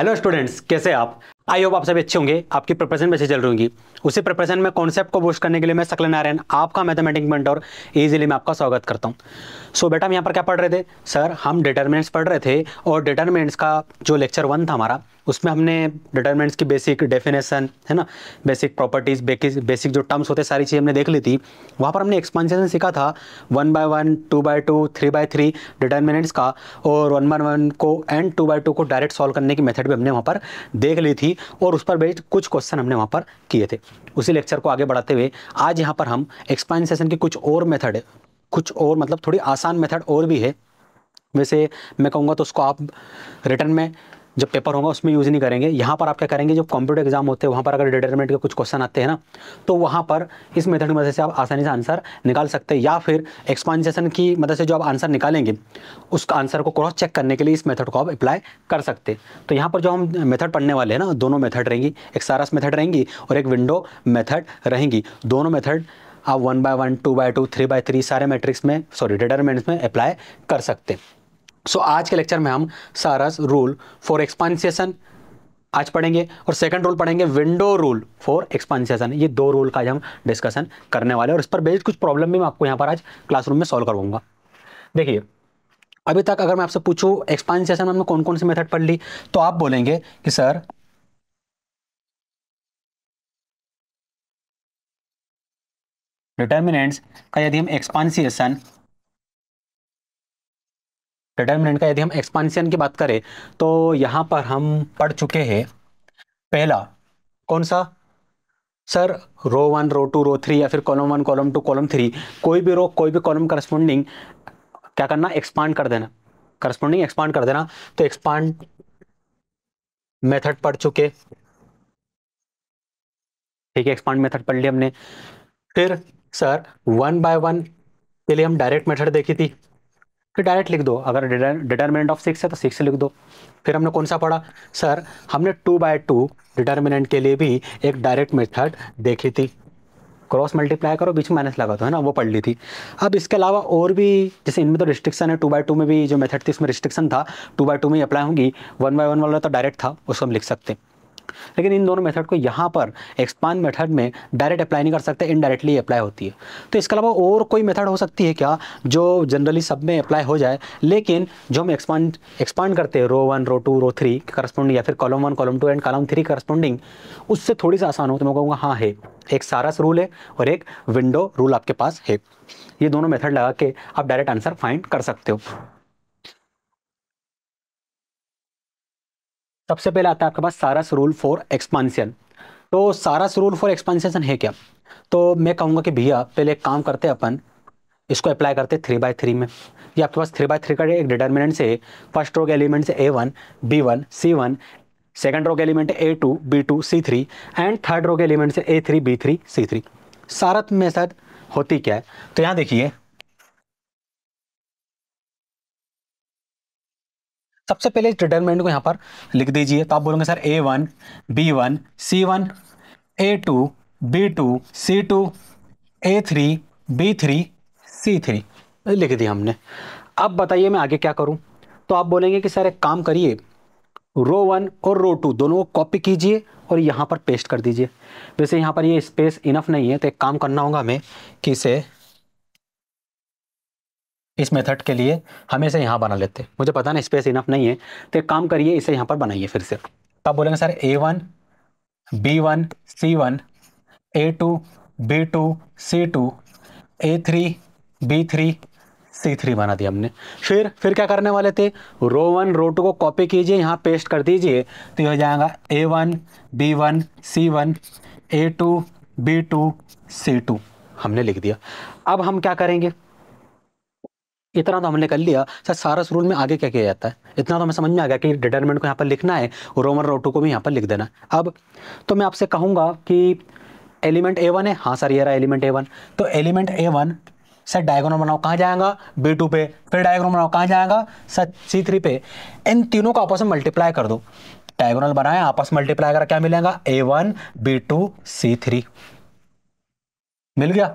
hello students कैसे आप I hope आप सभी अच्छे होंगे आपकी प्रिपरेशन में अच्छी चल रही उसी प्रिपरेशन में कॉन्सेप्ट को बूस्ट करने के लिए मैं सकल नारायण आपका मैथमेटिक और इजीली मैं आपका स्वागत करता हूं सो so, बेटा हम यहाँ पर क्या पढ़ रहे थे सर हम डिटर्मिनेंट्स पढ़ रहे थे और डिटर्मिनेंट्स का जो लेक्चर वन था हमारा उसमें हमने डिटर्मेंट्स की बेसिक डेफिनेशन है ना बेसिक प्रॉपर्टीज़ बेसिक जो टर्म्स होते हैं सारी चीज़ें हमने देख ली थी वहाँ पर हमने एक्सपांशन सीखा था one by one two by two three by three determinants का और वन बाय वन को एंड टू बाय टू को डायरेक्ट सॉल्व करने की मेथड भी हमने वहाँ पर देख ली थी और उस पर बेस्ड कुछ क्वेश्चन हमने वहाँ पर किए थे उसी लेक्चर को आगे बढ़ाते हुए आज यहाँ पर हम एक्सपांशन की कुछ और मेथड कुछ और मतलब थोड़ी आसान मेथड और भी है वैसे मैं कहूँगा तो उसको आप रिटर्न में जब पेपर होगा उसमें यूज़ नहीं करेंगे यहाँ पर आप क्या करेंगे जो कंप्यूटर एग्जाम होते हैं वहाँ पर अगर डिटर्मेंट के कुछ क्वेश्चन आते हैं ना तो वहाँ पर इस मेथड की मदद से आप आसानी से आंसर निकाल सकते हैं या फिर एक्सपांसेशन की मदद से जो आप आंसर निकालेंगे उस आंसर को क्रॉस चेक करने के लिए इस मेथड को आप अप्लाई कर सकते तो यहाँ पर जो हम मेथड पढ़ने वाले हैं ना दोनों मेथड रहेंगी एक सारस मेथड रहेंगी और एक विंडो मेथड रहेंगी दोनों मेथड आप one by one two by two three by three सारे मैट्रिक्स में सॉरी डिटर्मेंट्स में अप्लाई कर सकते हैं सो so, आज के लेक्चर में हम सारस रूल फॉर एक्सपांसिएशन आज पढ़ेंगे और सेकंड रूल पढ़ेंगे विंडो रूल फॉर एक्सपांसिएशन ये दो रूल का आज हम डिस्कशन करने वाले और इस पर बेस्ड कुछ प्रॉब्लम भी मैं आपको यहाँ पर आज क्लासरूम में सॉल्व करवाऊंगा देखिए अभी तक अगर मैं आपसे पूछूँ एक्सपांसिएशन में हमने कौन कौन सी मेथड पढ़ ली तो आप बोलेंगे कि सर डिटर्मिनेंट्स का यदि हम एक्सपांसिएशन डिटर्मिनेंट का यदि हम एक्सपांशन की बात करें तो यहाँ पर हम पढ़ चुके हैं पहला कौन सा sir row one row two row three या फिर column one column two column three कोई भी रो कोई भी कॉलम करस्पॉन्डिंग क्या करना एक्सपांड कर देना करस्पॉन्डिंग एक्सपांड कर देना तो एक्सपांड मेथड पढ़ चुके ठीक है एक्सपांड मेथड पढ़ लिया हमने फिर सर वन बाय वन के लिए हम डायरेक्ट मेथड देखी थी फिर डायरेक्ट लिख दो अगर डिटर्मिनेंट ऑफ सिक्स है तो सिक्स लिख दो फिर हमने कौन सा पढ़ा सर हमने टू बाय टू डिटर्मिनेंट के लिए भी एक डायरेक्ट मेथड देखी थी क्रॉस मल्टीप्लाई करो बीच में माइनस लगा दो है ना वो पढ़ ली थी अब इसके अलावा और भी जैसे इनमें तो रिस्ट्रिक्शन है टू बाई टू में भी जो मेथड थी उसमें रिस्ट्रिक्शन था टू बाई टू में अप्लाई होंगी वन बाय वन वाला तो डायरेक्ट था उसको हम लिख सकते हैं लेकिन इन दोनों मेथड को यहाँ पर एक्सपांड मेथड में डायरेक्ट अप्लाई नहीं कर सकते इनडायरेक्टली अप्लाई होती है तो इसके अलावा और कोई मेथड हो सकती है क्या जो जनरली सब में अप्लाई हो जाए लेकिन जो हम एक्सपांड एक्सपांड करते हैं row one row two row three corresponding या फिर column one column two and column three corresponding उससे थोड़ी सी आसान हो तो मैं कहूँगा हाँ है एक सारस रूल है और एक विंडो रूल आपके पास है ये दोनों मेथड लगा के आप डायरेक्ट आंसर फाइंड कर सकते हो सबसे पहले आता है आपके पास सारस रूल फॉर एक्सपांशन तो सारस रूल फॉर एक्सपांशन है क्या तो मैं कहूँगा कि भैया पहले एक काम करते हैं अपन इसको अप्लाई करते थ्री बाय थ्री में ये आपके पास थ्री बाय थ्री का एक डिटर्मिनेंट से फर्स्ट रोग एलिमेंट से A one B one C one second row element A two B two C three and third row element से A three B three C three सारत में होती क्या है तो यहाँ देखिए सबसे पहले इस को यहाँ पर लिख दीजिए तो आप बोलोगे sir A one B one C one A two B two C two A three B three C three लिख दिया हमने अब बताइए मैं आगे क्या करूँ तो आप बोलेंगे कि सर एक काम करिए रो वन और रो टू दोनों को कॉपी कीजिए और यहाँ पर पेस्ट कर दीजिए वैसे यहाँ पर ये यह स्पेस इनफ नहीं है तो एक काम करना होगा हमें कि इसे इस मेथड के लिए हम इसे यहाँ बना लेते मुझे पता ना स्पेस इनफ नहीं है तो एक काम करिए इसे यहाँ पर बनाइए फिर से तब बोलेंगे sir A one B one C one A two B two C two A three B three C three बना दिया हमने फिर फिर क्या करने वाले थे रो वन रो टू को कॉपी कीजिए यहाँ पेस्ट कर दीजिए तो यह जाएगा A one B one C one A two B two C two हमने लिख दिया अब हम क्या करेंगे इतना तो हमने कर लिया सर सारस रूल में आगे क्या किया जाता है इतना तो हमें समझ में आ गया कि डिटर्मेंट को यहाँ पर लिखना है रोमन रोटू को भी यहाँ पर लिख देना अब तो मैं आपसे कहूँगा कि एलिमेंट ए वन है हाँ सर ये रहा एलिमेंट ए वन तो element A one sir diagram बनाओ कहाँ जाएगा बी टू पे फिर डायग्राम बनाओ कहाँ जाएगा सर सी थ्री पे इन तीनों को आपस में मल्टीप्लाई कर दो डायगोनल बनाए आपस में मल्टीप्लाई कर क्या मिलेगा A one B two C three मिल गया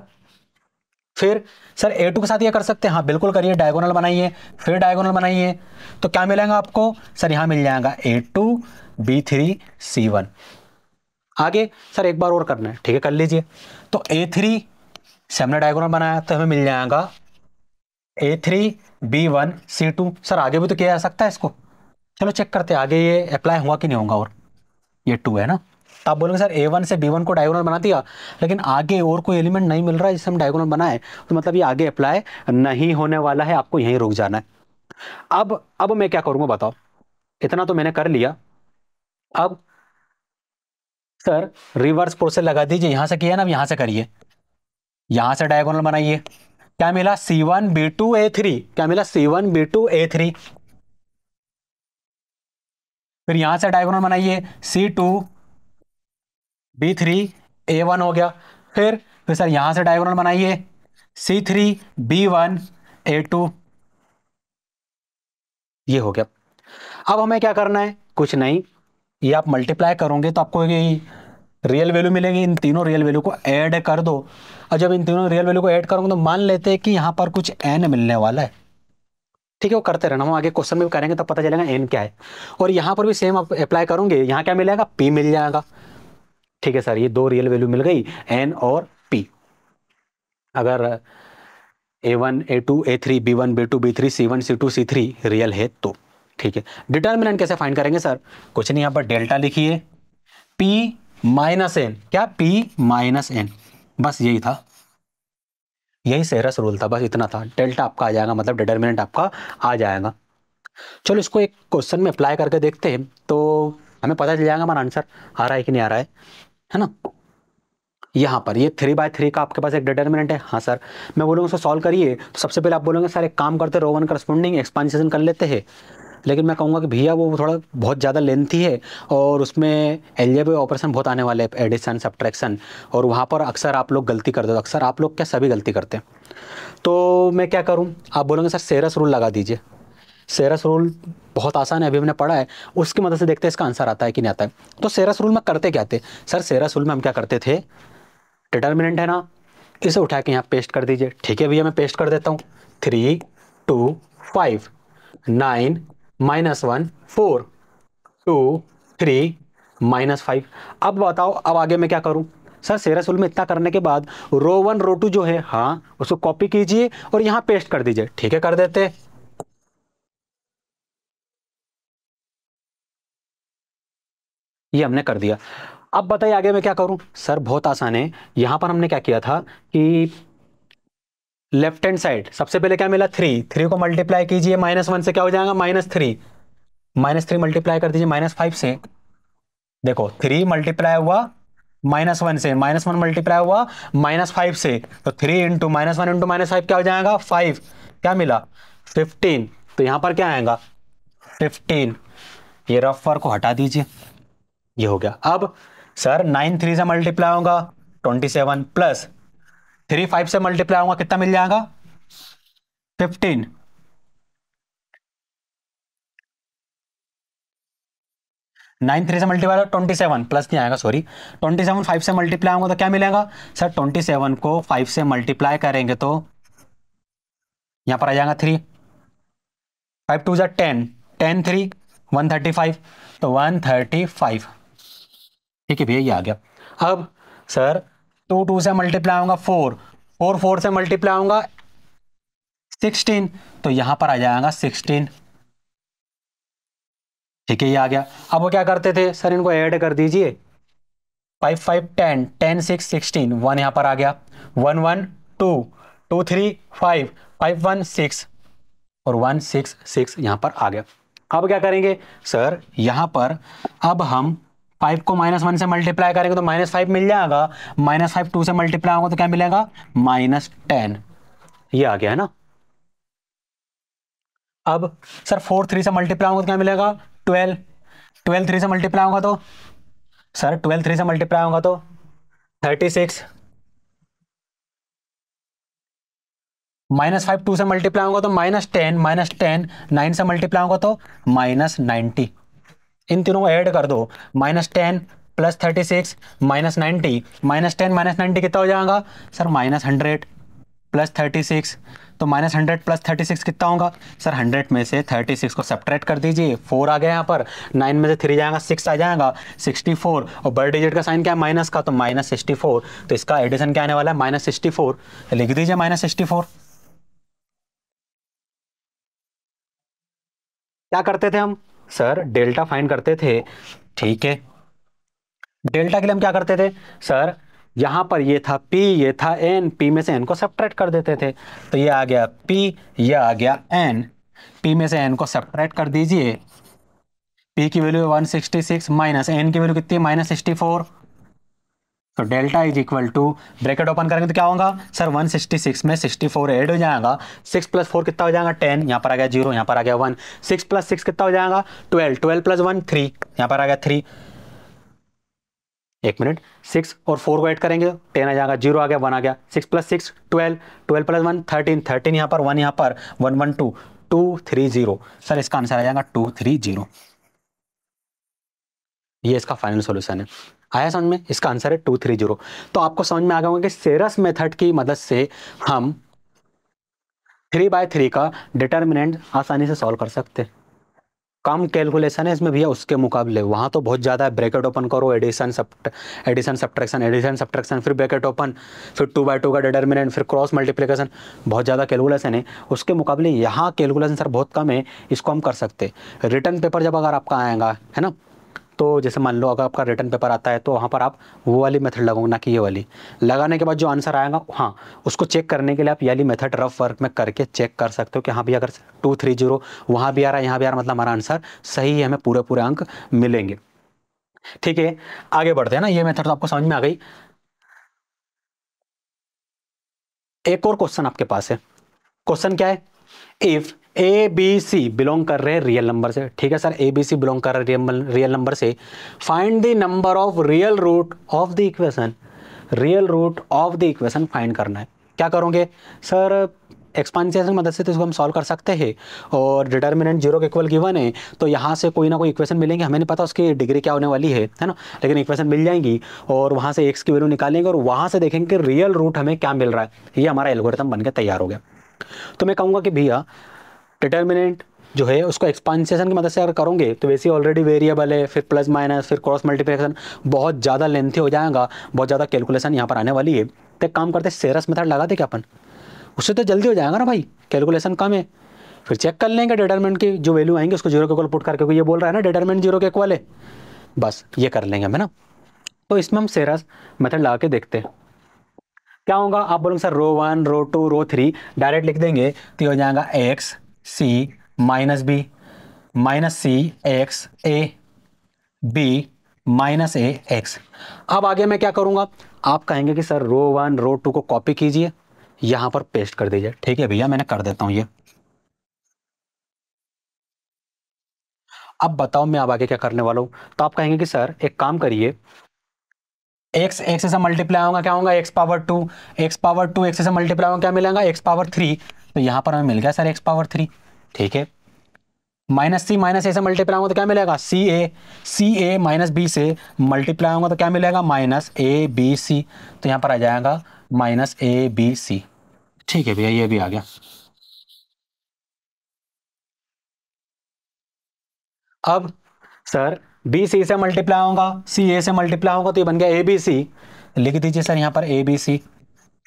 फिर सर ए टू के साथ ये कर सकते हैं हाँ बिल्कुल करिए डायगोनल बनाइए फिर डायगोनल बनाइए तो क्या मिलेगा आपको सर यहाँ मिल जाएगा ए two B three C one आगे सर एक बार और करना है ठीक है कर लीजिए तो ए थ्री से हमने डायगोनल बनाया तो हमें मिल जाएगा A three B one C two sir आगे भी तो किया जा सकता है इसको चलो चेक करते हैं आगे ये अप्लाई हुआ कि नहीं होगा और ये टू है ना तो आप बोलेंगे सर ए वन से बी वन को डायगोनल बना दिया लेकिन आगे और कोई एलिमेंट नहीं मिल रहा है जिससे हम डायगोनल बनाए तो मतलब ये आगे अप्लाई नहीं होने वाला है आपको यहीं रुक जाना है अब अब मैं क्या करूँगा बताओ इतना तो मैंने कर लिया अब सर रिवर्स प्रोसेस लगा दीजिए यहाँ से किया ना अब यहाँ से करिए यहाँ से डायगोनल बनाइए क्या मिला सी वन बी टू ए थ्री क्या मिला सी वन बी टू ए थ्री फिर यहां से डायगोनल बनाइए C two B three A one हो गया फिर फिर सर यहां से डायगोनल बनाइए सी थ्री बी वन ए टू ये हो गया अब हमें क्या करना है कुछ नहीं ये आप मल्टीप्लाई करोगे तो आपको ये रियल वैल्यू मिलेगी इन तीनों रियल वैल्यू को ऐड कर दो और जब इन तीनों रियल वैल्यू को ऐड करोगे तो मान लेते हैं कि यहाँ पर कुछ एन मिलने वाला है ठीक है वो करते रहना हम आगे क्वेश्चन में भी करेंगे तब पता चलेगा एन क्या है और यहाँ पर भी सेम अप्लाई करोगे यहाँ क्या मिलेगा पी मिल जाएगा ठीक है सर ये दो रियल वैल्यू मिल गई एन और पी अगर A one A two A three B one B two B three C one C two C three real है तो ठीक है डिटर्मिनेंट कैसे फाइंड करेंगे सर कुछ नहीं यहाँ पर डेल्टा लिखिए पी माइनस एन क्या पी माइनस एन बस यही था यही सहरस रूल था बस इतना था डेल्टा आपका आ जाएगा मतलब डिटर्मिनेंट आपका आ जाएगा चलो इसको एक क्वेश्चन में अप्लाई करके देखते हैं तो हमें पता चल जाएगा हमारा आंसर आ रहा है कि नहीं आ रहा है है ना यहाँ पर ये थ्री बाय थ्री का आपके पास एक डिटर्मिनेंट है हाँ सर मैं बोलूँगा उसको सॉल्व करिए तो सबसे पहले आप बोलोगे सर एक काम करते रो वन करस्पॉन्डिंग एक्सपांसन कर लेते हैं लेकिन मैं कहूँगा कि भैया वो थोड़ा बहुत ज़्यादा लेंथी है और उसमें एल ऑपरेशन बहुत आने वाले हैं एडिशन सब्ट्रैक्शन और वहाँ पर अक्सर आप लोग गलती करते हो अक्सर आप लोग क्या सभी गलती करते हैं तो मैं क्या करूँ आप बोलोगे सर सेरस रूल लगा दीजिए सेरस रूल बहुत आसान है अभी हमने पढ़ा है उसकी मदद से देखते हैं इसका आंसर आता है कि नहीं आता है तो सेरस रूल में करते क्या थे सर सेरस रूल में हम क्या करते थे डिटर्मिनेंट है ना इसे उठा के यहाँ पेस्ट कर दीजिए ठीक है भैया मैं पेस्ट कर देता हूँ three two five nine minus one four two three minus five अब बताओ अब आगे मैं क्या करूँ सर सेरस रूल में इतना करने के बाद रो वन रो टू जो है हाँ उसको कॉपी कीजिए और यहाँ पेस्ट कर दीजिए ठीक है कर देते ये हमने कर दिया अब बताइए आगे मैं क्या करूं सर बहुत आसान है यहां पर हमने क्या किया था कि लेफ्ट हैंड साइड सबसे पहले क्या मिला थ्री थ्री को मल्टीप्लाई कीजिए माइनस वन से क्या हो जाएगा minus three minus three multiply कर दीजिए माइनस फाइव से देखो थ्री मल्टीप्लाई हुआ माइनस वन से माइनस वन मल्टीप्लाई हुआ माइनस फाइव से तो three into minus one into minus five क्या हो जाएगा फाइव क्या मिला फिफ्टीन तो यहां पर क्या आएगा फिफ्टीन ये रफ वर्क को हटा दीजिए ये हो गया अब सर नाइन थ्री से मल्टीप्लाई होगा twenty seven plus three five से मल्टीप्लाई होगा कितना मिल जाएगा फिफ्टीन नाइन थ्री से मल्टीप्लाई होगा ट्वेंटी सेवन प्लस नहीं आएगा सॉरी ट्वेंटी सेवन फाइव से मल्टीप्लाई होगा तो क्या मिलेगा सर ट्वेंटी सेवन को फाइव से मल्टीप्लाई करेंगे तो यहां पर आ जाएगा थ्री फाइव टू ज़ा ten ten three one thirty five तो वन थर्टी फाइव ठीक है भैया ये आ गया अब सर टू टू से मल्टीप्लाई होगा फोर फोर फोर से मल्टीप्लाई होगा सिक्सटीन तो यहां पर आ जाएगा सिक्सटीन ठीक है ये आ गया अब वो क्या करते थे सर इनको ऐड कर दीजिए five five ten ten six sixteen one यहाँ पर आ गया one one two two three five five one six और वन सिक्स सिक्स यहाँ पर आ गया अब क्या करेंगे सर यहाँ पर अब हम फाइव को माइनस वन से मल्टीप्लाई करेंगे तो माइनस फाइव मिल जाएगा माइनस फाइव टू से मल्टीप्लाई होगा तो क्या मिलेगा माइनस टेन ये आ गया है ना अब सर फोर थ्री से मल्टीप्लाई होगा तो क्या मिलेगा ट्वेल्व ट्वेल्व थ्री से मल्टीप्लाई होगा तो सर ट्वेल्व थ्री से मल्टीप्लाई होगा तो thirty six minus five two से मल्टीप्लाई होगा तो minus ten minus ten nine से मल्टीप्लाई होगा तो माइनस नाइन्टी इन तीनों को ऐड कर दो minus ten plus thirty six minus ninety minus ten minus ninety कितना हो जाएगा sir minus hundred plus thirty six तो minus hundred plus thirty six कितना होगा सर हंड्रेड में से थर्टी सिक्स को सब्ट्रैक्ट कर दीजिए फोर आ गया यहाँ पर नाइन में से थ्री जाएगा सिक्स आ जाएगा सिक्सटी फोर और बड़े डिजिट का साइन क्या है माइनस का तो माइनस सिक्सटी फोर तो इसका एडिशन क्या आने वाला है माइनस सिक्सटी फोर लिख दीजिए माइनस सिक्सटी फोर क्या करते थे हम सर डेल्टा फाइंड करते थे ठीक है डेल्टा के लिए हम क्या करते थे सर यहां पर ये था पी ये था एन पी में से एन को सेपरेट कर देते थे तो ये आ गया पी ये आ गया एन पी में से एन को सेपरेट कर दीजिए पी की वैल्यू 166 माइनस एन की वैल्यू कितनी है माइनस सिक्सटी फोर तो delta is equal to bracket open करेंगे तो क्या होगा सर 166 में 64 ऐड हो जाएगा 6 प्लस फोर कितना हो जाएगा 10 यहाँ पर आ गया जीरो यहाँ पर आ गया 1 6 प्लस सिक्स कितना हो जाएगा 12 12 प्लस 1 थ्री यहाँ पर आ गया 3 एक मिनट 6 और फोर को ऐड करेंगे टेन तो आ जाएगा जीरो आ गया वन आ गया six plus six twelve twelve plus one thirteen thirteen यहाँ पर वन यहाँ पर one one two two three zero sir इसका आंसर आ जाएगा टू थ्री जीरो ये इसका फाइनल सोल्यूशन है आया समझ में इसका आंसर है टू थ्री जीरो तो आपको समझ में आ गया होगा कि सेरस मेथड की मदद से हम थ्री बाय थ्री का डिटर्मिनेंट आसानी से सॉल्व कर सकते हैं कम कैलकुलेशन है इसमें भैया उसके मुकाबले वहाँ तो बहुत ज़्यादा है ब्रैकेट ओपन करो एडिशन सब एडिशन सब्ट्रैक्शन एडिशन सब्ट्रैक्शन फिर ब्रैकेट ओपन फिर टू बाय टू का डिटर्मिनेंट फिर क्रॉस मल्टीप्लिकेशन बहुत ज़्यादा कैलकुलेशन है उसके मुकाबले यहाँ कैलकुलेशन सर बहुत कम है इसको हम कर सकते रिटर्न पेपर जब अगर आपका आएगा है ना तो जैसे मान लो अगर आपका रिटर्न पेपर आता है तो वहाँ पर आप वो वाली मेथड लगाओगे ना कि ये वाली लगाने के बाद जो आंसर आएगा हाँ उसको चेक करने के लिए आप ये वाली मेथड रफ वर्क में करके चेक कर सकते हो कि हाँ भी अगर टू थ्री जीरो वहाँ भी आ रहा है यहाँ भी आ रहा मतलब हमारा आंसर सही है हमें पूरे पूरे अंक मिलेंगे ठीक है आगे बढ़ते हैं ना ये मेथड तो आपको समझ में आ गई एक और क्वेश्चन आपके पास है क्वेश्चन क्या है if A B C belong कर रहे हैं रियल नंबर से ठीक है sir A B C belong कर रहे हैं रियल नंबर से find the number of real root of the equation real root of the equation find करना है क्या करोगे सर एक्सपांशन की मदद से तो इसको हम सॉल्व कर सकते हैं और डिटर्मिनेंट जीरो के इक्वल गिवन है तो यहाँ से कोई ना कोई इक्वेशन मिलेंगे हमें नहीं पता उसकी डिग्री क्या होने वाली है है ना लेकिन इक्वेशन मिल जाएंगी और वहाँ से एक्स की वैल्यू निकालेंगे और वहाँ से देखेंगे कि रियल रूट हमें क्या मिल रहा है ये हमारा एल्गोरिथम के तैयार हो गया तो मैं कहूँगा कि भैया डिटर्मिनेंट जो है उसको एक्सपांसेशन की मदद से अगर करोगे तो वैसे ऑलरेडी वेरिएबल है फिर प्लस माइनस फिर क्रॉस मल्टीप्लिकेशन बहुत ज़्यादा लेंथी हो जाएगा बहुत ज़्यादा कैलकुलेशन यहाँ पर आने वाली है तो काम करते सेरस मेथड लगाते क्या अपन उससे तो जल्दी हो जाएगा ना भाई कैलकुलेशन कम है फिर चेक कर लेंगे डिटर्मेंट की जो वैल्यू आएंगे उसको जीरो के इक्वल पुट करके क्योंकि ये बोल रहा है ना डिटर्मेंट जीरो के इक्वल है बस ये कर लेंगे हम है ना तो इसमें हम सेरस मेथड लगा के देखते हैं क्या होगा आप बोलोगे sir row one row two row three direct लिख देंगे तो हो जाएगा X C minus B minus C X A B minus A X अब आगे मैं क्या करूंगा आप कहेंगे कि sir row one row two को कॉपी कीजिए यहां पर पेस्ट कर दीजिए ठीक है भैया मैंने कर देता हूं ये अब बताओ मैं अब आगे क्या करने वाला हूं तो आप कहेंगे कि सर एक काम करिए एक्स एक्स से मल्टीप्लाई होगा क्या होगा X power two x power two X से मल्टीप्लाई होगा क्या मिलेगा एक्स पावर थ्री तो यहाँ पर हमें मिल गया सर एक्स पावर थ्री ठीक है माइनस सी माइनस ए से मल्टीप्लाई होगा तो क्या मिलेगा C A C A minus B से मल्टीप्लाई होगा तो क्या मिलेगा माइनस ए बी सी तो यहाँ पर आ जाएगा माइनस ए बी सी ठीक है भैया ये भी आ गया अब सर बी सी से मल्टीप्लाई होगा सी ए से मल्टीप्लाई होगा तो ये बन गया ए बी सी लिख दीजिए सर यहाँ पर ए बी सी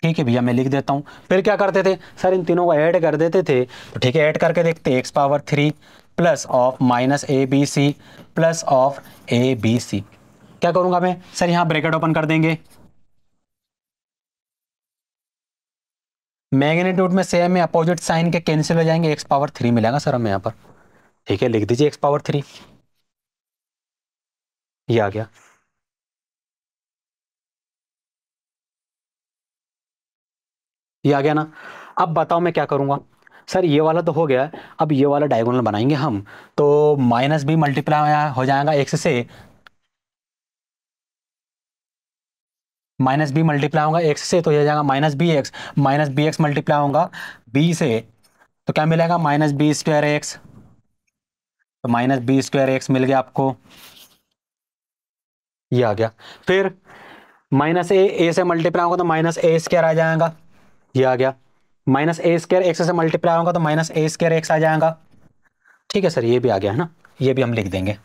ठीक है भैया मैं लिख देता हूँ फिर क्या करते थे सर इन तीनों को ऐड कर देते थे तो ठीक है ऐड करके देखते X power three plus of minus A B C plus of A B C क्या करूँगा मैं सर यहाँ ब्रैकेट ओपन कर देंगे मैग्नीट्यूड में सेम है अपोजिट साइन के कैंसिल हो जाएंगे एक्स पावर थ्री मिलेगा सर हमें यहाँ पर ठीक है लिख दीजिए एक्स पावर थ्री ये आ गया ये आ गया ना अब बताओ मैं क्या करूंगा सर ये वाला तो हो गया अब ये वाला डायगोनल बनाएंगे हम तो माइनस भी मल्टीप्लाई हो जाएगा एक्स से माइनस बी मल्टीप्लाई होगा एक्स से तो यह जाएगा minus B X minus B X multiply होगा बी से तो क्या मिलेगा माइनस बी स्क्वायर एक्स तो माइनस बी स्क्वायर एक्स मिल गया आपको ये आ गया फिर माइनस ए ए से मल्टीप्लाई होगा तो माइनस ए स्केयर आ जाएगा ये आ गया माइनस ए स्क्र एक्स से मल्टीप्लाई होगा तो माइनस ए स्क्र एक्स आ जाएगा ठीक है सर ये भी आ गया है ना ये भी हम लिख देंगे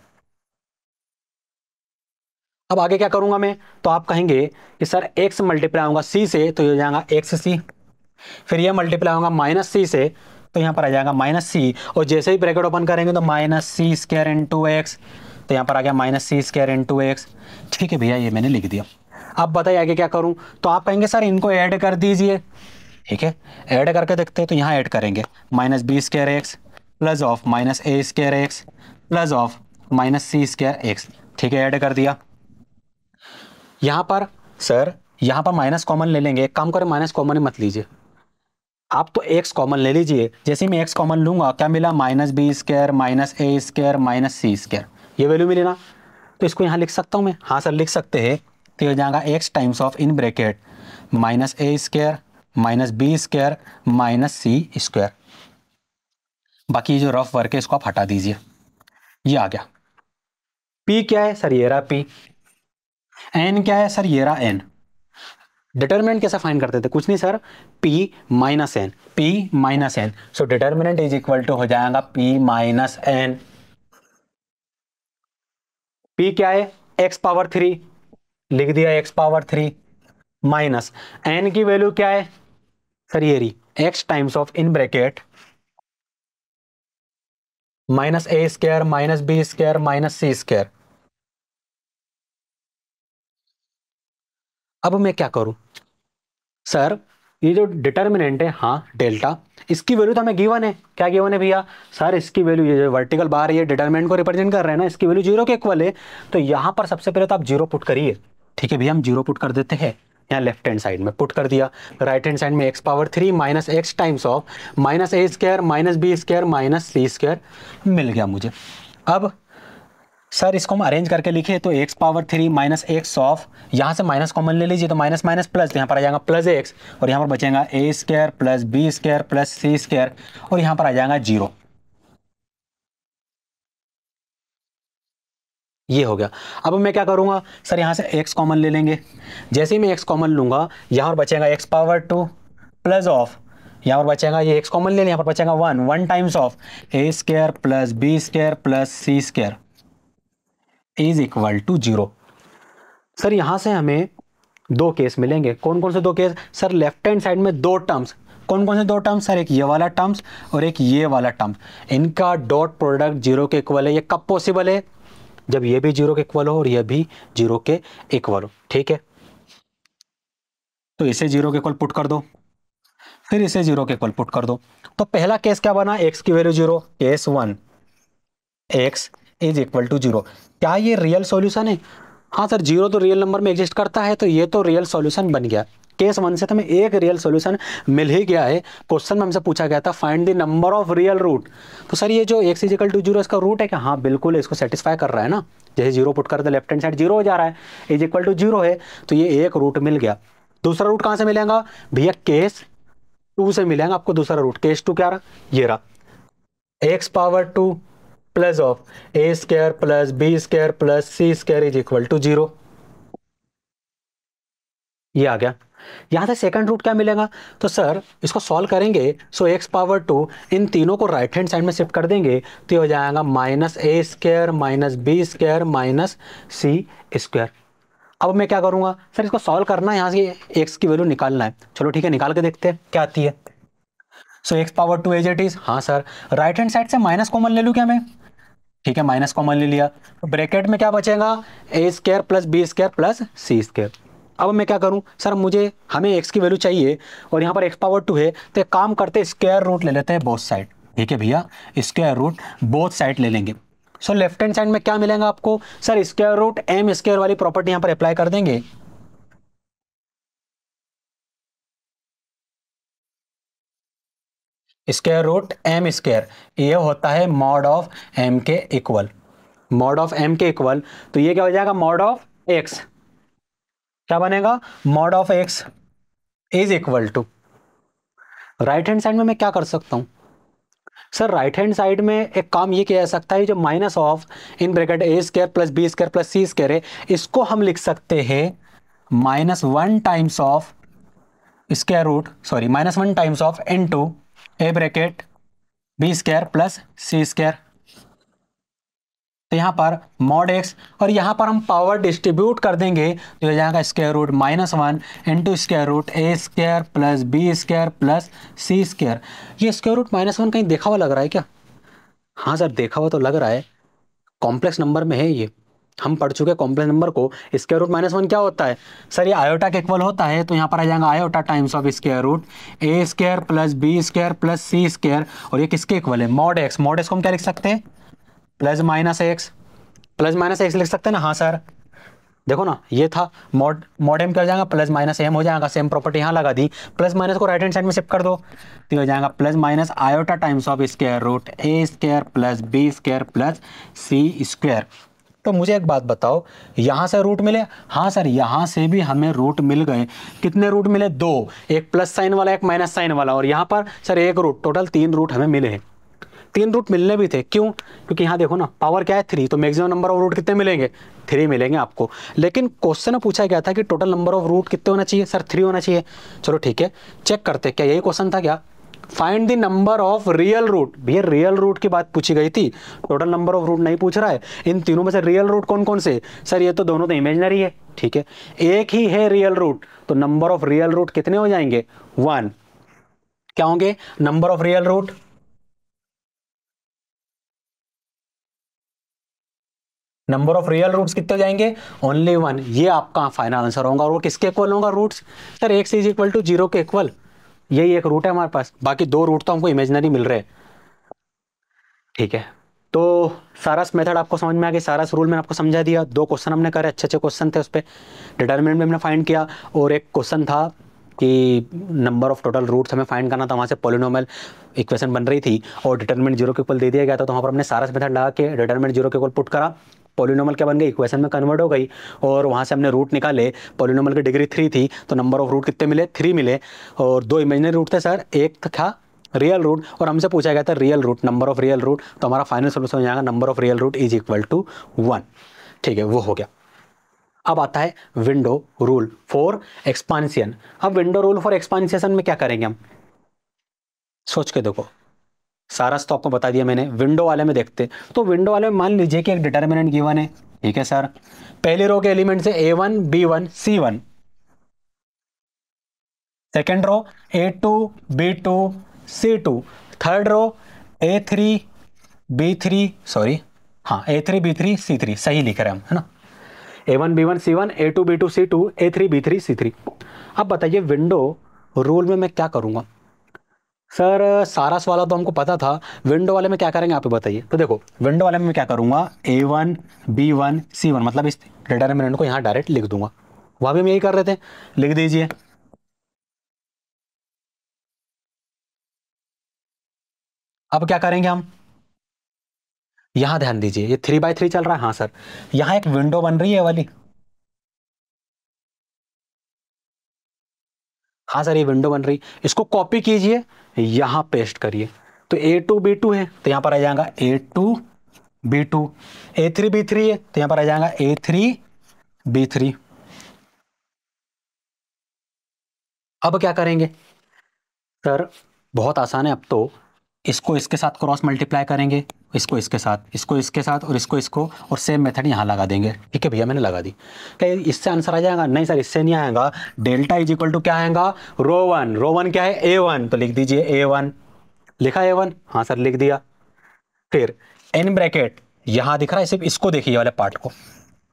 अब आगे क्या करूंगा मैं तो आप कहेंगे कि सर एक्स मल्टीप्लाई होगा सी से तो ये हो जाएगा एक्स सी फिर ये मल्टीप्लाई होगा माइनस सी से तो यहां पर आ जाएगा माइनस सी और जैसे ही ब्रैकेट ओपन करेंगे तो minus C square into X तो यहाँ पर आ गया minus C square into X ठीक है भैया ये मैंने लिख दिया अब बताइए आगे क्या करूँ तो आप कहेंगे सर इनको ऐड कर दीजिए ठीक है ऐड करके देखते हैं तो यहाँ ऐड करेंगे minus B square X plus of minus A square X plus of minus C square X ठीक है ऐड कर दिया यहाँ पर सर यहाँ पर माइनस कॉमन ले लेंगे एक काम करें माइनस कॉमन मत लीजिए आप तो एक्स कॉमन ले लीजिए जैसे मैं एक्स कॉमन लूंगा क्या मिला minus B square minus A square minus C square ये वैल्यू भी ना तो इसको यहाँ लिख सकता हूँ मैं हाँ सर लिख सकते हैं तो ये जाएगा X times of in bracket minus A square minus B square minus C square बाकी जो रफ वर्क है इसको आप हटा दीजिए ये आ गया पी क्या है सर ये रहा पी एन क्या है सर ये रहा एन डिटर्मिनेंट कैसे फाइन करते थे कुछ नहीं sir P minus N P minus N so determinant is equal to हो जाएगा पी माइनस एन पी क्या है एक्स पावर थ्री लिख दिया X power three minus N की वैल्यू क्या है सर ये री X times of in bracket minus A square minus B square minus C square अब मैं क्या करूं सर ये जो डिटर्मिनेंट है हाँ डेल्टा इसकी वैल्यू तो हमें गिवन है क्या गिवन है भैया सर इसकी वैल्यू ये जो वर्टिकल बार ये डिटर्मिनेंट को रिप्रेजेंट कर रहे हैं ना इसकी वैल्यू जीरो के इक्वल है तो यहाँ पर सबसे पहले तो आप जीरो पुट करिए ठीक है भैया हम जीरो पुट कर देते हैं यहाँ लेफ्ट हैंड साइड में पुट कर दिया राइट हैंड साइड में X power three minus X times of minus A square minus B square minus C square मिल गया मुझे अब सर इसको हम अरेंज करके लिखे तो X power three minus X of यहाँ से माइनस कॉमन ले लीजिए तो माइनस माइनस प्लस तो यहाँ पर आ जाएगा प्लस एक्स और यहाँ पर बचेगा A square plus B square plus C square और यहाँ पर आ जाएगा जीरो ये हो गया अब मैं क्या करूँगा सर यहाँ से एक्स कॉमन ले लेंगे जैसे ही मैं एक्स कॉमन लूँगा यहाँ पर बचेगा X power two plus of यहाँ पर बचेगा ये एक्स कॉमन ले लें यहाँ पर बचेगा one one times of A square plus B square plus C square is equal to zero sir यहाँ से हमें दो केस मिलेंगे कौन कौन से दो case sir left hand side में दो टर्म्स कौन कौन से दो टर्म्स सर एक ये वाला टर्म्स और एक ये वाला टर्म्स इनका डॉट प्रोडक्ट जीरो के इक्वल है ये कब पॉसिबल है जब ये भी जीरो के इक्वल हो और ये भी जीरो के इक्वल हो ठीक है तो इसे जीरो के इक्वल पुट कर दो फिर इसे जीरो के इक्वल पुट कर दो तो पहला केस क्या बना एक्स की value zero case one X is equal to zero क्या ये रियल सॉल्यूशन है हाँ सर जीरो तो रियल नंबर में एग्जिस्ट करता है तो ये तो रियल सॉल्यूशन बन गया केस वन से तो हमें एक रियल सॉल्यूशन मिल ही गया है क्वेश्चन में हमसे पूछा गया था find the number of real root तो सर ये जो एक्स इजिकल टू जीरो इसका रूट है क्या हाँ बिल्कुल इसको सेटिस्फाई कर रहा है ना जैसे जीरो पुट कर दे लेफ्ट हैंड साइड जीरो हो जा रहा है इज इक्वल टू जीरो है तो ये एक रूट मिल गया दूसरा रूट कहाँ से मिलेगा भैया केस टू से मिलेगा आपको दूसरा रूट केस टू क्या रहा ये रहा X power two plus of A square plus B square plus C square is equal to zero ये आ गया यहां से सेकंड रूट क्या मिलेगा तो सर इसको सॉल्व करेंगे सो एक्स पावर टू इन तीनों को राइट हैंड साइड में शिफ्ट कर देंगे तो हो जाएगा minus A square minus B square minus C square अब मैं क्या करूंगा सर इसको सॉल्व करना है यहाँ से एक्स की वैल्यू निकालना है चलो ठीक है निकाल के देखते हैं क्या आती है so X power two as it is हाँ सर राइट हैंड साइड से माइनस कॉमन ले लूँ क्या मैं ठीक है माइनस कॉमन ले लिया तो ब्रैकेट में क्या बचेगा A square plus B square plus C square अब मैं क्या करूं सर मुझे हमें एक्स की वैल्यू चाहिए और यहाँ पर एक्स पावर टू है तो एक काम करते स्क्वायर रूट ले लेते हैं बोथ साइड ठीक है भैया स्क्वायर रूट बोथ साइड ले लेंगे सो लेफ्ट हैंड साइड में क्या मिलेगा आपको sir square root M square वाली प्रॉपर्टी यहाँ पर अप्लाई कर देंगे स्क्वायर रूट एम स्क्वायर ये होता है मॉड ऑफ एम के इक्वल मॉड ऑफ एम के इक्वल तो ये क्या हो जाएगा मॉड ऑफ एक्स क्या बनेगा mod of X is equal to right hand side में मैं क्या कर सकता हूँ सर राइट हैंड साइड में एक काम ये किया जा सकता है जो minus of in bracket A square plus B square plus C square है इसको हम लिख सकते हैं minus one times of square root sorry minus one times of into A bracket B square plus C square तो पर mod x और यहां पर हम पावर डिस्ट्रीब्यूट कर देंगे तो यहाँ का square root minus one into square root A square plus B square plus C square ये स्क्वायर रूट माइनस वन कहीं देखा हुआ लग रहा है क्या हाँ सर देखा हुआ तो लग रहा है कॉम्प्लेक्स नंबर में है ये हम पढ़ चुके कॉम्प्लेक्स नंबर को स्केयर रूट माइनस वन क्या होता है सर ये आयोटा के इक्वल होता है तो यहाँ पर आ जाएगा iota times of square root A square plus B square plus C square और ये किसके इक्वल है मॉड एक्स मॉड एक्स को हम क्या लिख सकते हैं plus minus X plus minus X लिख सकते हैं ना हाँ सर देखो ना ये था मॉड मॉड एम क्या हो जाएगा प्लस माइनस एम हो जाएगा सेम प्रॉपर्टी यहाँ लगा दी प्लस माइनस को राइट हैंड साइड में शिफ्ट कर दो तो हो जाएगा plus minus iota times of square root A square plus B square plus C square तो मुझे एक बात बताओ यहाँ से रूट मिले हाँ सर यहाँ से भी हमें रूट मिल गए कितने रूट मिले दो एक प्लस साइन वाला एक माइनस साइन वाला और यहाँ पर सर एक रूट टोटल तीन रूट हमें मिले हैं तीन रूट मिलने भी थे क्यों क्योंकि यहाँ देखो ना पावर क्या है थ्री तो मैक्सिमम नंबर ऑफ रूट कितने मिलेंगे थ्री मिलेंगे आपको लेकिन क्वेश्चन पूछा गया था कि टोटल नंबर ऑफ रूट कितने होना चाहिए सर थ्री होना चाहिए चलो ठीक है चेक करते क्या यही क्वेश्चन था क्या find the number of real root भैया रियल रूट की बात पूछी गई थी टोटल नंबर ऑफ रूट नहीं पूछ रहा है इन तीनों में से रियल रूट कौन कौन से सर ये तो दोनों तो इमेजनरी है ठीक है एक ही है रियल रूट तो नंबर ऑफ रियल रूट कितने हो जाएंगे वन क्या होंगे number of real root number of real roots कितने जाएंगे ओनली वन ये आपका फाइनल आंसर होगा और वो किसके इक्वल होगा roots sir x is equal to zero के इक्वल यही एक रूट है हमारे पास बाकी दो रूट तो हमको इमेजनरी मिल रहे हैं ठीक है तो सारस मेथड आपको समझ में आ गया सारस रूल मैंने आपको समझा दिया दो क्वेश्चन हमने करे अच्छे अच्छे क्वेश्चन थे उस पर डिटर्मिनेंट में हमने फाइंड किया और एक क्वेश्चन था कि नंबर ऑफ टोटल रूट्स हमें फाइंड करना था वहाँ से पोलिनोमल इक्वेशन बन रही थी और डिटर्मिनेंट जीरो के इक्वल दे दिया गया था तो वहाँ पर हमने सारस मेथड लगा के डिटर्मिनेंट जीरो के इक्वल पुट करा पोलिनोमल क्या बन गई इक्वेशन में कन्वर्ट हो गई और वहाँ से हमने रूट निकाले पोलिनोमल की डिग्री थ्री थी तो नंबर ऑफ रूट कितने मिले थ्री मिले और दो इमेजनरी रूट थे सर एक था रियल रूट और हमसे पूछा गया था real root number of real root तो हमारा फाइनल सोल्यूशन हो जाएगा number of real root is equal to one ठीक है वो हो गया अब आता है विंडो रूल फॉर एक्सपानशियन अब विंडो रूल फॉर एक्सपानशियन में क्या करेंगे हम सोच के देखो सारा स्टॉक को बता दिया मैंने विंडो वाले में देखते तो विंडो वाले में मान लीजिए कि एक डिटर्मिनेंट गिवन है ठीक है सर पहले रो के एलिमेंट है a one B one C one second row a two B two C two third row a three B three sorry हाँ a three B three C three सही लिख रहे हैं हम है ना a one B one C one A two B two C two A three B three C three अब बताइए विंडो रूल में मैं क्या करूँगा सर सारा वाला तो हमको पता था विंडो वाले में क्या करेंगे आप बताइए तो देखो विंडो वाले में क्या करूँगा a one B one C one मतलब इस डिटर्मिनेंट को यहाँ डायरेक्ट लिख दूंगा वहाँ भी हम यही कर रहे थे लिख दीजिए अब क्या करेंगे हम यहाँ ध्यान दीजिए ये थ्री बाय थ्री चल रहा है हाँ सर यहाँ एक विंडो बन रही है वाली हाँ सर ये विंडो बन रही इसको कॉपी कीजिए यहाँ पेस्ट करिए तो ए टू बी टू है तो यहाँ पर आ जाएगा ए टू बी टू ए थ्री बी थ्री है तो यहाँ पर आ जाएगा ए थ्री बी थ्री अब क्या करेंगे सर बहुत आसान है अब तो इसको इसके साथ क्रॉस मल्टीप्लाई करेंगे इसको इसके साथ इसको इसके साथ और इसको इसको और सेम मेथड यहाँ लगा देंगे ठीक है भैया मैंने लगा दी क्या इससे आंसर आ जाएगा नहीं सर इससे नहीं आएगा डेल्टा इज इक्वल टू क्या आएगा रो वन रो वन क्या है ए वन तो लिख दीजिए ए वन लिखा ए वन हाँ सर लिख दिया फिर एन ब्रैकेट यहाँ दिख रहा है सिर्फ इसको देखिए वाले पार्ट को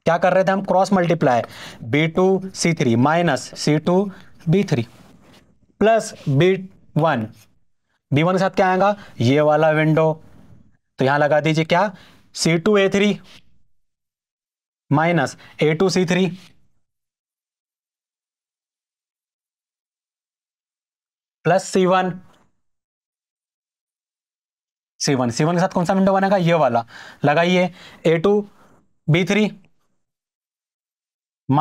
क्या कर रहे थे हम क्रॉस मल्टीप्लाई बी टू सी three minus c two B three plus b one B one के साथ क्या आएगा ये वाला विंडो तो यहां लगा दीजिए क्या c two A three minus a two C three plus c one C one C one के साथ कौन सा विंडो बनेगा ये वाला लगाइए a two B three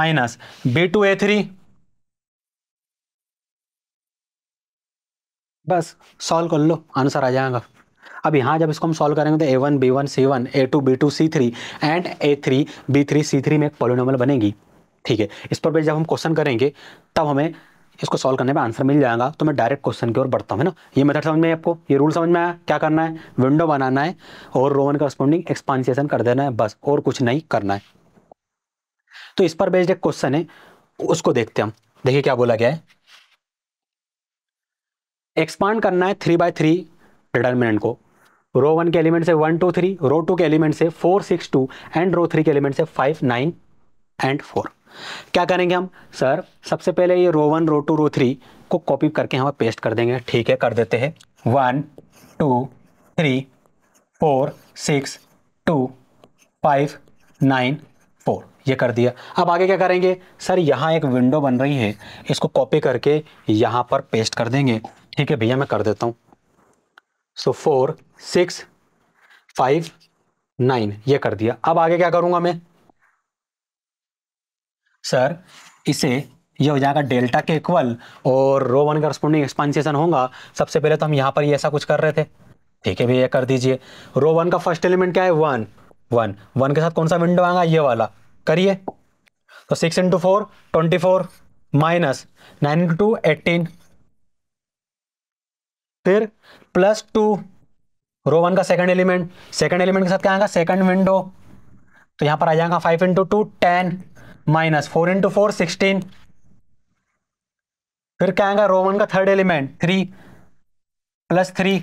minus b two A three बस सॉल्व कर लो आंसर आ जाएगा अब यहाँ जब इसको हम सॉल्व करेंगे तो a one B one C one A two B two C three and a three B three C three में एक पोलिनोमल बनेगी ठीक है इस पर भी जब हम क्वेश्चन करेंगे तब हमें इसको सॉल्व करने में आंसर मिल जाएगा तो मैं डायरेक्ट क्वेश्चन की ओर बढ़ता हूँ है ना ये मेथड समझ में आपको ये रूल समझ में आया क्या करना है विंडो बनाना है और रोवन करस्पॉन्डिंग एक्सपांसिएशन कर देना है बस और कुछ नहीं करना है तो इस पर बेस्ड एक क्वेश्चन है उसको देखते हम देखिए क्या बोला गया है एक्सपांड करना है थ्री बाय थ्री डिटर्मिनेंट को रो वन के एलिमेंट से one two three row two के एलिमेंट से four six two and row three के एलिमेंट से फाइव नाइन एंड फोर क्या करेंगे हम सर सबसे पहले ये row one row two row three को कॉपी करके हम पेस्ट कर देंगे ठीक है कर देते हैं one two three four six two five nine four ये कर दिया अब आगे क्या करेंगे सर यहाँ एक विंडो बन रही है इसको कॉपी करके यहाँ पर पेस्ट कर देंगे ठीक है भैया मैं कर देता हूँ so four six five nine ये कर दिया अब आगे क्या करूंगा मैं सर इसे ये हो जाएगा डेल्टा के इक्वल और रो वन करस्पोंडिंग एक्सपांसिएशन होगा सबसे पहले तो हम यहाँ पर ही ऐसा कुछ कर रहे थे ठीक है भैया कर दीजिए रो वन का फर्स्ट एलिमेंट क्या है वन वन वन के साथ कौन सा विंडो आएगा ये वाला करिए तो six into four twenty four minus nine into two eighteen फिर प्लस टू रो वन का सेकंड एलिमेंट सेकंड एलिमेंट के साथ क्या आएगा सेकंड विंडो तो यहां पर आ जाएगा five into two ten minus four into four sixteen फिर क्या आएगा रो वन का third element three plus three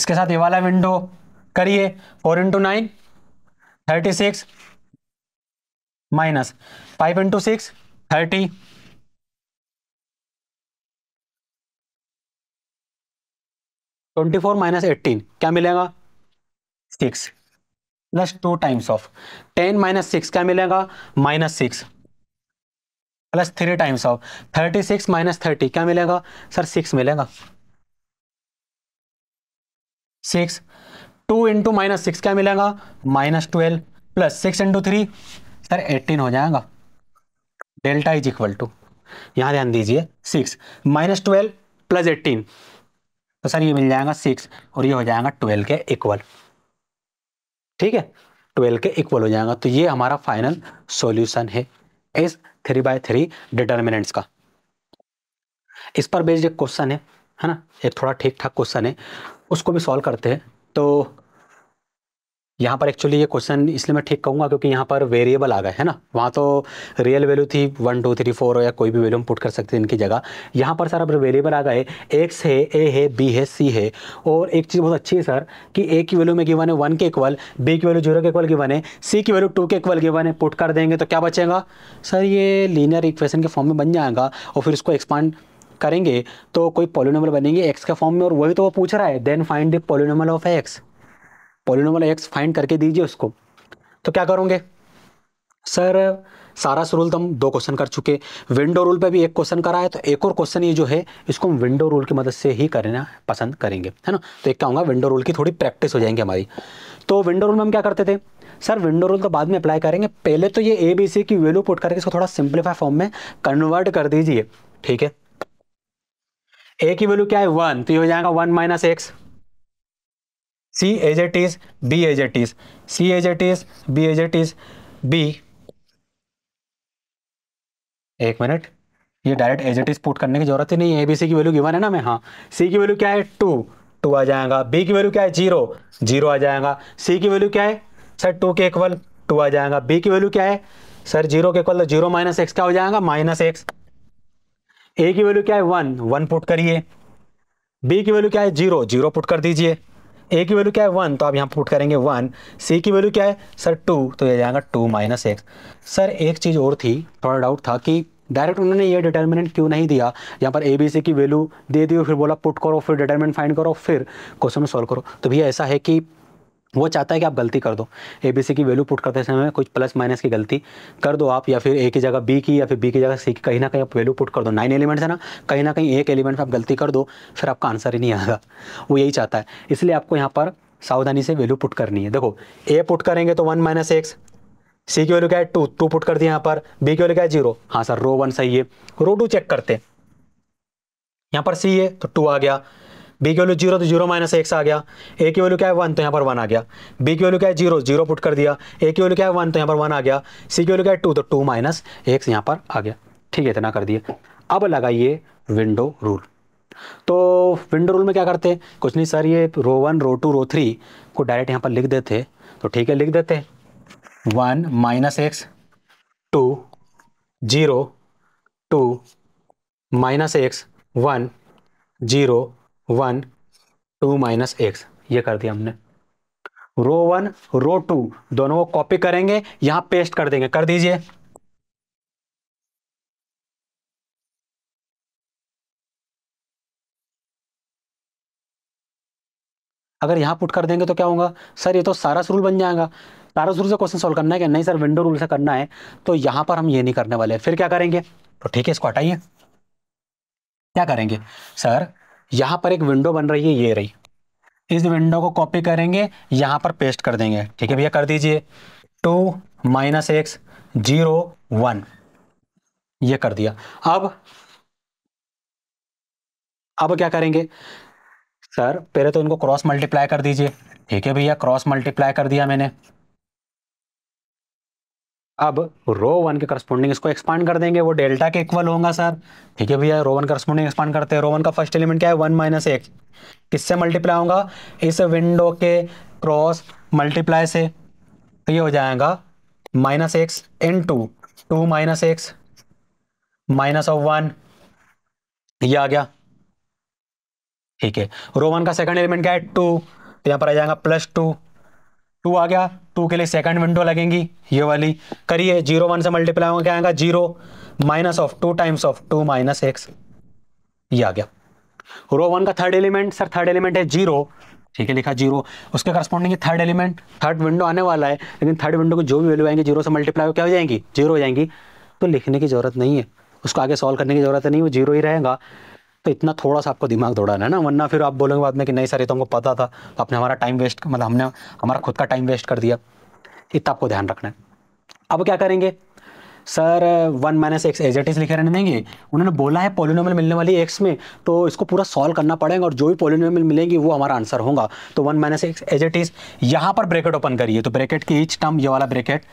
इसके साथ ये वाला विंडो करिए four into nine thirty six minus five into six thirty twenty four minus eighteen क्या मिलेगा six plus two times of ten minus six क्या मिलेगा minus six plus three times of thirty six minus thirty क्या मिलेगा sir six मिलेगा six two into minus six क्या मिलेगा minus twelve plus six into three sir eighteen हो जाएगा delta is equal to यहां ध्यान दीजिए six minus twelve plus eighteen तो सर ये मिल जाएगा सिक्स और ये हो जाएगा ट्वेल्व के इक्वल ठीक है ट्वेल्व के इक्वल हो जाएगा तो ये हमारा फाइनल सॉल्यूशन है इस थ्री बाय थ्री डिटर्मिनेंट्स का इस पर बेस्ड एक क्वेश्चन है है ना एक थोड़ा ठीक ठाक क्वेश्चन है उसको भी सॉल्व करते हैं तो यहाँ पर एक्चुअली ये क्वेश्चन इसलिए मैं ठीक कहूँगा क्योंकि यहाँ पर वेरिएबल आ गए है ना वहाँ तो रियल वैल्यू थी वन टू थ्री फोर या कोई भी वैल्यू हम पुट कर सकते हैं इनकी जगह यहाँ पर सर अब वेरिएबल आ गए एक्स है ए है बी है सी है और एक चीज़ बहुत अच्छी है सर कि ए की वैल्यू में गिवन है वन के इक्वल बी की वैल्यू जीरो के इक्वल गिवन है सी की वैल्यू टू के इक्वल गिवन है पुट कर देंगे तो क्या बचेगा सर ये लीनियर इक्वेशन के फॉर्म में बन जाएगा और फिर उसको एक्सपांड करेंगे तो कोई पोलिनोमल बनेंगे एक्स के फॉर्म में और वही तो वो पूछ रहा है then find the polynomial of x polynomial x find करके दीजिए उसको तो क्या करोगे सर सारास रूल तो हम दो क्वेश्चन कर चुके विंडो रूल पे भी एक क्वेश्चन करा है तो एक और क्वेश्चन ये जो है इसको हम विंडो रूल की मदद से ही करना पसंद करेंगे है ना तो एक क्या होगा विंडो रूल की थोड़ी प्रैक्टिस हो जाएंगी हमारी तो विंडो रूल में हम क्या करते थे सर विंडो रूल तो बाद में अप्लाई करेंगे पहले तो ये ए बी सी की वैल्यू पुट करके इसको थोड़ा सिंप्लीफाई फॉर्म में कन्वर्ट कर दीजिए ठीक है ए की वैल्यू क्या है वन तो ये हो जाएगा one minus x C as it is b as it is c as it is b as it is b एक मिनट ये direct as it is put करने की जरूरत ही नहीं है एबीसी की वैल्यू गिवन है ना मैं हाँ सी की वैल्यू क्या है टू टू आ जाएगा बी की वैल्यू क्या है जीरो जीरो आ जाएगा सी की वैल्यू क्या है सर टू के इक्वल टू आ जाएगा बी की वैल्यू क्या है सर जीरो के इक्वल तो जीरो माइनस एक्स क्या हो जाएगा माइनस एक्स ए की वैल्यू क्या है वन वन पुट करिए बी की वैल्यू क्या है जीरो जीरो पुट कर दीजिए ए की वैल्यू क्या है वन तो आप यहाँ पुट करेंगे वन सी की वैल्यू क्या है सर टू तो ये जाएगा टू माइनस एक्स सर एक चीज़ और थी थोड़ा डाउट था कि डायरेक्ट उन्होंने ये डिटर्मिनेंट क्यों नहीं दिया यहाँ पर ए बी सी की वैल्यू दे दी फिर बोला पुट करो फिर डिटर्मिनेंट फाइंड करो फिर क्वेश्चन सॉल्व करो तो भैया ऐसा है कि वो चाहता है कि आप गलती कर दो ए बी सी की वैल्यू पुट करते समय कुछ प्लस माइनस की गलती कर दो आप या फिर ए की जगह बी की या फिर बी की जगह सी की कहीं ना कहीं आप वैल्यू पुट कर दो नाइन एलिमेंट्स है ना कहीं ना कहीं एक एलिमेंट पर आप गलती कर दो फिर आपका आंसर ही नहीं आएगा वो यही चाहता है इसलिए आपको यहाँ पर सावधानी से वैल्यू पुट करनी है देखो ए पुट करेंगे तो वन माइनस एक्स सी की वैल्यू क्या है टू टू पुट कर दिया यहाँ पर बी की वैल्यू क्या है जीरो हाँ सर रो वन सही है रो टू चेक करते हैं यहाँ पर सी है तो टू आ गया बी की वैल्यू जीरो तो जीरो माइनस एक्स आ गया ए की वैल्यू क्या है वन तो यहाँ पर वन आ गया बी की वैल्यू क्या है जीरो जीरो पुट कर दिया ए की वैल्यू क्या है वन तो यहाँ पर वन आ गया सी की वैल्यू क्या है टू तो टू माइनस एक्स यहाँ पर आ गया ठीक है इतना कर दिए अब लगाइए विंडो रूल तो विंडो रूल में क्या करते हैं कुछ नहीं सर ये row one row two row three को डायरेक्ट यहाँ पर लिख देते तो ठीक है लिख देते one minus x two zero two minus x one zero one two minus x ये कर दिया हमने रो वन रो टू दोनों को कॉपी करेंगे यहां पेस्ट कर देंगे कर दीजिए अगर यहां पुट कर देंगे तो क्या होगा सर ये तो सारस रूल बन जाएगा सारस रूल से क्वेश्चन सॉल्व करना है क्या नहीं सर विंडो रूल से करना है तो यहां पर हम ये नहीं करने वाले फिर क्या करेंगे तो ठीक है इसको हटाइए क्या करेंगे सर यहाँ पर एक विंडो बन रही है ये रही इस विंडो को कॉपी करेंगे यहाँ पर पेस्ट कर देंगे ठीक है भैया कर दीजिए two minus x zero one ये कर दिया अब अब क्या करेंगे सर पहले तो इनको क्रॉस मल्टीप्लाई कर दीजिए ठीक है भैया क्रॉस मल्टीप्लाई कर दिया मैंने अब रो वन के करस्पॉन्डिंग इसको एक्सपांड कर देंगे वो डेल्टा के इक्वल होगा सर ठीक है भैया रो वन करस्पॉन्डिंग एक्सपांड करते हैं रो वन का फर्स्ट एलिमेंट क्या है वन माइनस एक किससे मल्टीप्लाई होगा इस विंडो के क्रॉस मल्टीप्लाई से तो ये हो जाएगा minus x into two minus x minus of one ये आ गया ठीक है रो वन का सेकंड एलिमेंट क्या है टू तो यहां पर आ जाएगा प्लस टू टू आ गया टू के लिए सेकंड विंडो लगेंगी ये वाली करिए जीरो वन से मल्टीप्लाई होगा क्या आएगा zero minus of two times of two minus x ये आ गया रो वन का third element sir third element है जीरो ठीक है लिखा जीरो उसके corresponding third element third window आने वाला है लेकिन थर्ड विंडो को जो भी वैल्यू आएंगे जीरो से मल्टीप्लाई हो क्या हो जाएंगी जीरो हो जाएंगी तो लिखने की जरूरत नहीं है उसको आगे सॉल्व करने की जरूरत नहीं वो जीरो ही रहेगा तो इतना थोड़ा सा आपको दिमाग दौड़ाना है ना वरना फिर आप बोलोगे बाद में कि नहीं सर ये तो हमको पता था तो आपने हमारा टाइम वेस्ट मतलब हमने हमारा खुद का टाइम वेस्ट कर दिया इतना आपको ध्यान रखना है अब क्या करेंगे sir one minus x as is लिखे रहने देंगे उन्होंने बोला है पोलिनोमल मिलने वाली एक्स में तो इसको पूरा सॉल्व करना पड़ेगा और जो भी पोलिनोमल मिलेंगी वो हमारा आंसर होगा तो one minus x as is यहाँ पर ब्रैकेट ओपन करिए तो ब्रैकेट की ईच टर्म ये वाला ब्रैकेट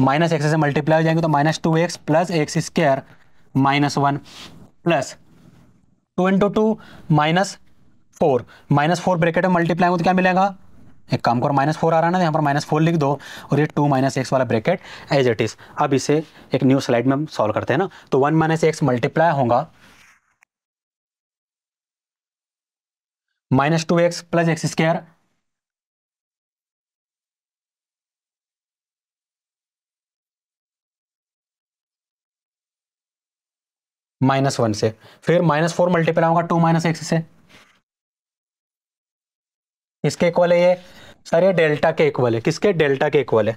माइनस एक्स से मल्टीप्लाई हो जाएंगे तो minus two x plus x square minus one plus two into two minus four minus four bracket में मल्टीप्लाई हो तो क्या मिलेगा एक काम करो माइनस फोर आ रहा है ना तो यहाँ पर माइनस फोर लिख दो और ये टू माइनस एक्स वाला ब्रेकेट एज इट इज़ अब इसे एक न्यू स्लाइड में हम सॉल्व करते हैं ना तो वन माइनस एक्स मल्टीप्लाई होगा minus two x plus x square minus one से फिर माइनस फोर मल्टीप्लाई होगा टू माइनस एक्स से इसके इक्वल है ये सर ये डेल्टा के इक्वल है किसके डेल्टा के इक्वल है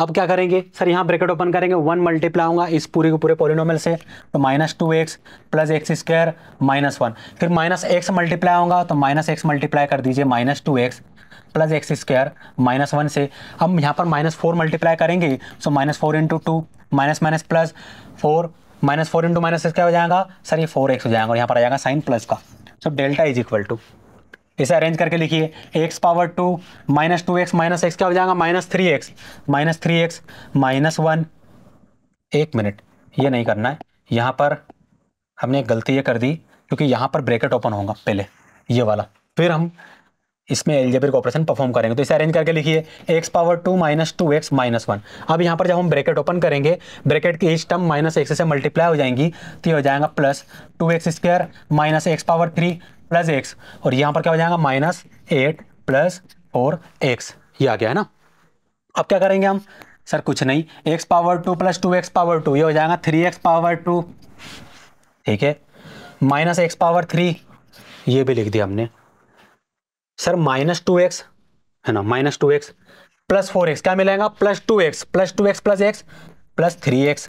अब क्या करेंगे सर यहाँ ब्रैकेट ओपन करेंगे वन मल्टीप्लाई होगा इस पूरे के पूरे पोलिनोमल से तो minus two x plus x square minus one फिर माइनस एक्स मल्टीप्लाई होगा तो माइनस एक्स मल्टीप्लाई कर दीजिए minus two x plus x square minus one से हम यहाँ पर माइनस फोर मल्टीप्लाई करेंगे so minus four into two minus minus plus four minus four into minus square हो जाएगा सर ये फोर एक्स हो जाएगा और यहाँ पर आ जाएगा साइन प्लस का so delta is equal to इसे अरेंज करके लिखिए x power two minus two x minus x क्या हो जाएगा minus three x minus three x minus one एक मिनट ये नहीं करना है यहाँ पर हमने गलती ये कर दी क्योंकि यहाँ पर ब्रैकेट ओपन होगा पहले ये वाला फिर हम इसमें एल्जेब्रिक ऑपरेशन परफॉर्म करेंगे तो इसे अरेंज करके लिखिए x power two minus two x minus one अब यहाँ पर जब हम ब्रैकेट ओपन करेंगे ब्रैकेट की इस टर्म माइनस एक्स से मल्टीप्लाई हो जाएंगी तो ये हो जाएगा plus two x square minus x power three plus x और यहाँ पर क्या हो जाएगा minus eight plus four x ये आ गया है ना अब क्या करेंगे हम सर कुछ नहीं x power two plus two x power two ये हो जाएगा थ्री एक्स पावर टू ठीक है माइनस एक्स पावर थ्री ये भी लिख दिया हमने सर माइनस टू एक्स है ना minus two x plus four x क्या मिलेगा plus two x plus two x plus x plus three x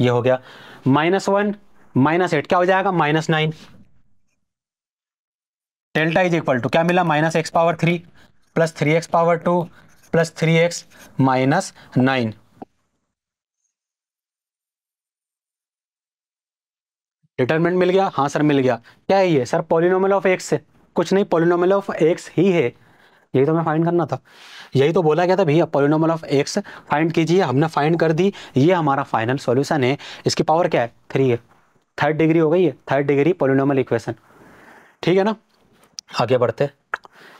ये हो गया माइनस वन माइनस एट क्या हो जाएगा minus nine delta is equal to क्या मिला minus x power three plus three x power two plus three x minus nine determinant मिल गया हाँ सर मिल गया क्या है ये सर पॉलिनोमल ऑफ एक्स है कुछ नहीं पोलिनोमल ऑफ एक्स ही है यही तो हमें फाइंड करना था यही तो बोला गया था भैया पोलिनोमल ऑफ एक्स फाइंड कीजिए हमने फाइंड कर दी ये हमारा फाइनल सॉल्यूशन है इसकी पावर क्या है थ्री है थर्ड डिग्री हो गई है थर्ड डिग्री पोलिनोमल इक्वेशन ठीक है ना आगे बढ़ते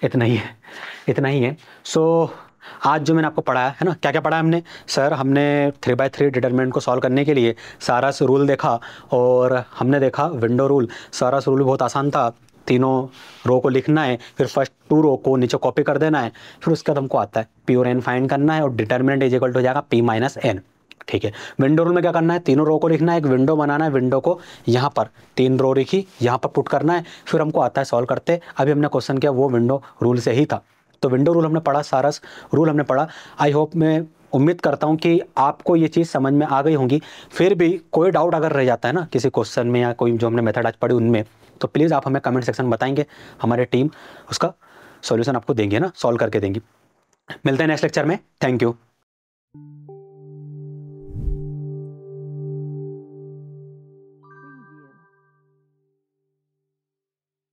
इतना ही है इतना ही है सो so, आज जो मैंने आपको पढ़ाया है ना क्या क्या पढ़ा हमने सर हमने थ्री बाई थ्री डिटर्मिनेंट को सॉल्व करने के लिए सारा रूल देखा और हमने देखा विंडो रूल सारा रूल बहुत आसान था तीनों रो को लिखना है फिर फर्स्ट टू रो को नीचे कॉपी कर देना है फिर उसके बाद हमको आता है प्योर एन फाइंड करना है और डिटर्मिनेंट इज इक्वल टू हो जाएगा पी माइनस एन ठीक है विंडो रूल में क्या करना है तीनों रो को लिखना है एक विंडो बनाना है विंडो को यहाँ पर तीन रो लिखी यहाँ पर पुट करना है फिर हमको आता है सॉल्व करते अभी हमने क्वेश्चन किया वो विंडो रूल से ही था तो विंडो रूल हमने पढ़ा सारस रूल हमने पढ़ा आई होप मैं उम्मीद करता हूँ कि आपको ये चीज़ समझ में आ गई होंगी फिर भी कोई डाउट अगर रह जाता है ना किसी क्वेश्चन में या कोई जो हमने मेथड आज पढ़ी उनमें तो प्लीज़ आप हमें कमेंट सेक्शन में बताएंगे हमारे टीम उसका सॉल्यूशन आपको देंगे ना सॉल्व करके देंगी मिलते हैं नेक्स्ट लेक्चर में थैंक यू